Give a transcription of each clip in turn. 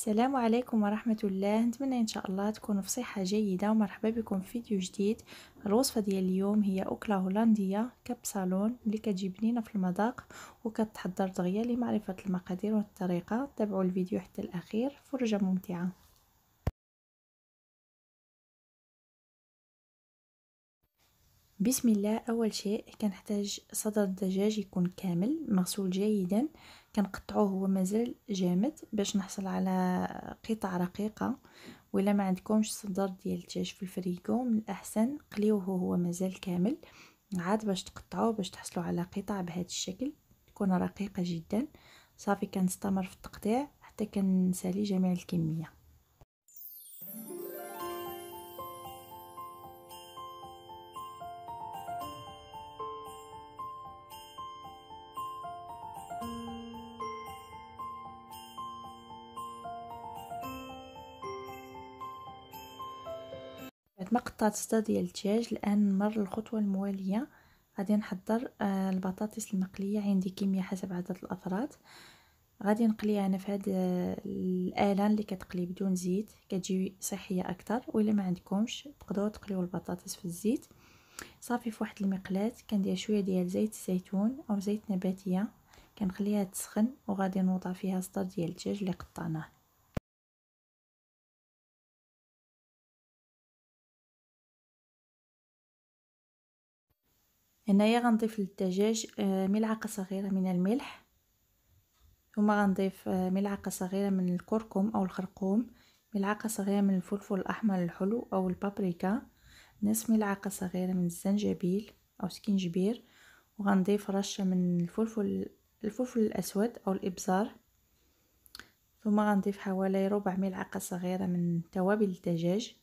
السلام عليكم ورحمة الله نتمنى إن شاء الله تكونوا في صحة جيدة ومرحبا بكم في فيديو جديد الوصفة ديال اليوم هي أكلة هولندية كبسالون اللي كتجي بنينة في المذاق وكتحضر دغيا لمعرفة المقادير والطريقة تابعوا الفيديو حتى الأخير فرجة ممتعة بسم الله أول شيء كنحتاج صدر الدجاج يكون كامل مغسول جيداً كنقطعوه هو مازال جامد باش نحصل على قطع رقيقه ولا ما عندكمش صدر ديال الدجاج في الفريكو من الاحسن قليوه هو مازال كامل عاد باش تقطعوه باش تحصلوا على قطع بهذا الشكل تكون رقيقه جدا صافي كنستمر في التقطيع حتى كنسالي جميع الكميه بعد ما قطعت سته ديال الدجاج الان نمر للخطوه المواليه غادي نحضر آه، البطاطس المقليه عندي كميه حسب عدد الافراد غادي نقليها انا في هاد آه، الاله اللي كتقلي بدون زيت كتجي صحيه اكثر وإلا ما عندكمش تقدروا تقليو البطاطس في الزيت صافي في واحد المقلاه كندير شويه ديال زيت الزيتون او زيت نباتيه كنخليها تسخن وغادي نوضع فيها الصدا ديال الدجاج اللي قطعناه هنايا غنضيف للدجاج آه، ملعقه صغيره من الملح ثم غنضيف آه، ملعقه صغيره من الكركم او الخرقوم ملعقه صغيره من الفلفل الاحمر الحلو او البابريكا نصف ملعقه صغيره من الزنجبيل او سكينجبير وغنضيف رشه من الفلفل الفلفل الاسود او الابزار ثم غنضيف حوالي ربع ملعقه صغيره من توابل الدجاج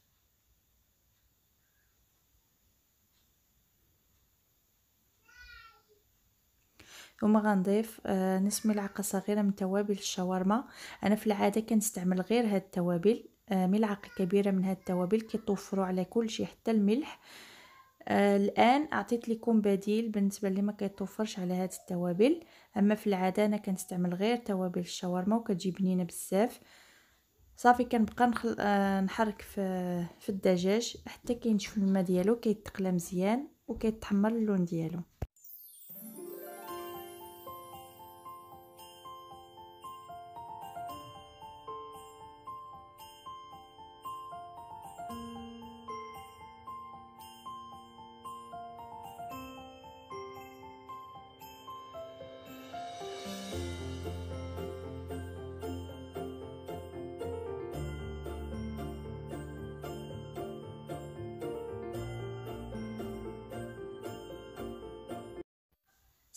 وما غنضيف آه، نصف ملعقه صغيره من توابل الشاورما انا في العاده كنستعمل غير هاد التوابل آه، ملعقه كبيره من هاد التوابل كيتوفروا على كل شيء حتى الملح آه، الان اعطيت لكم بديل بالنسبه اللي ما كيتوفرش على هاد التوابل اما في العاده انا كنستعمل غير توابل الشاورما وكتجي بنينه بزاف صافي كنبقى نخل... آه نحرك في في الدجاج حتى كينشف الماء ديالو كيتقلى مزيان وكيتحمر اللون ديالو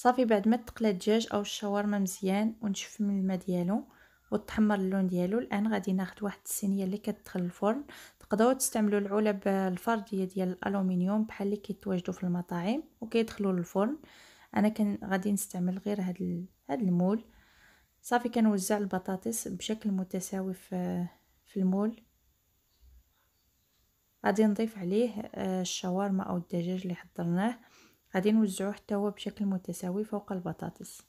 صافي بعد ما تقلى الدجاج او الشاورما مزيان ونشف من الماء ديالو وتحمر اللون ديالو الان غادي ناخذ واحد الصينيه اللي كتدخل الفرن تقدروا تستعملوا العلب الفرديه ديال الالومنيوم بحال اللي كيتواجدوا في المطاعم وكيدخلوا للفرن انا كان غادي نستعمل غير هاد هاد المول صافي كنوزع البطاطس بشكل متساوي في في المول غادي نضيف عليه آه، الشاورما او الدجاج اللي حضرناه غادي نوزعوه حتى هو بشكل متساوي فوق البطاطس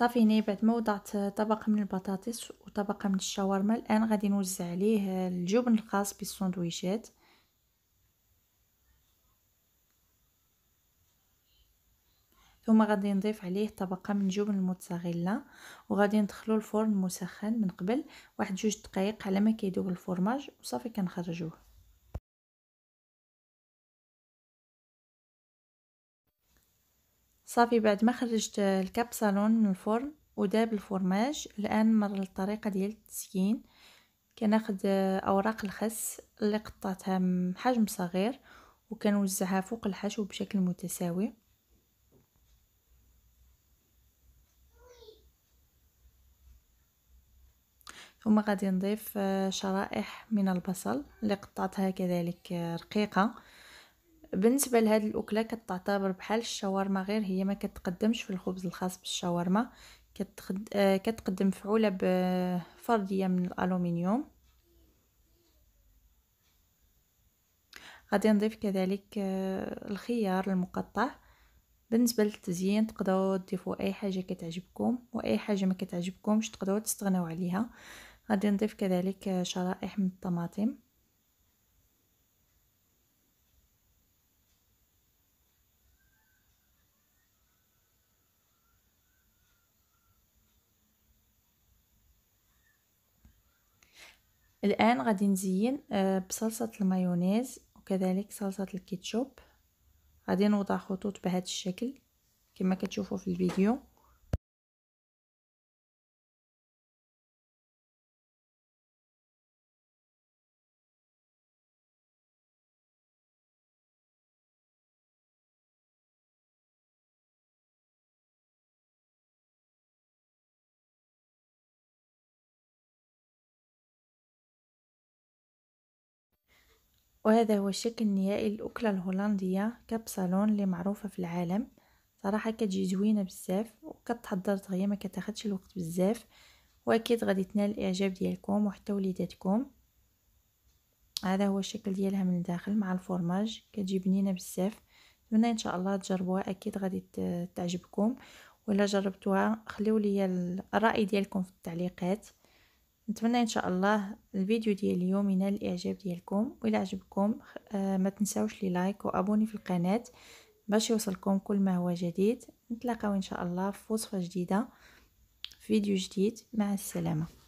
صافي هنا بعد ما وضعت طبقه من البطاطس وطبقه من الشاورما الان غادي نوزع عليه الجبن الخاص بالسندويشات ثم غادي نضيف عليه طبقه من جبن الموتزاريلا وغادي ندخلو الفرن مسخن من قبل واحد جوج دقائق على ما كيدوب الفرماج وصافي كنخرجوه صافي بعد ما خرجت صالون من الفرن وداب الفرماج الان مر الطريقه ديال التسيين كناخد اوراق الخس اللي قطعتها حجم صغير وكنوزعها فوق الحشو بشكل متساوي ثم غادي نضيف شرائح من البصل اللي قطعتها كذلك رقيقه بالنسبه لهاد الاكله كتعتبر بحال الشاورما غير هي ما كتقدمش في الخبز الخاص بالشاورما آه، كتقدم في كتقدم فرديه من الالومنيوم غادي نضيف كذلك آه، الخيار المقطع بالنسبه للتزيين تقدروا تضيفوا اي حاجه كتعجبكم واي حاجه ما كتعجبكمش تقدروا تستغناو عليها غادي نضيف كذلك آه، شرائح من الطماطم الآن غادي نزين آه، بصلصة المايونيز وكذلك صلصة الكيتشوب غادي نوضع خطوط بهذا الشكل كما كتشوفوا في الفيديو وهذا هو الشكل النهائي الأكلة الهولندية كبسالون اللي معروفة في العالم صراحة كتجي زوينة بزاف وكتحضر دغيا ما كتاخدش الوقت بزاف واكيد غادي تنال الاعجاب ديالكم وحتى وليداتكم هذا هو الشكل ديالها من الداخل مع الفورماج كتجي بنينه بزاف نتمنى ان شاء الله تجربوها اكيد غادي تعجبكم ولا جربتوها خليو لي الراي ديالكم في التعليقات نتمنى ان شاء الله الفيديو ديال اليوم ينال الاعجاب ديالكم وإلا عجبكم آه ما تنساوش لي لايك وابوني في القناه باش يوصلكم كل ما هو جديد نتلاقاو ان شاء الله في وصفه جديده في فيديو جديد مع السلامه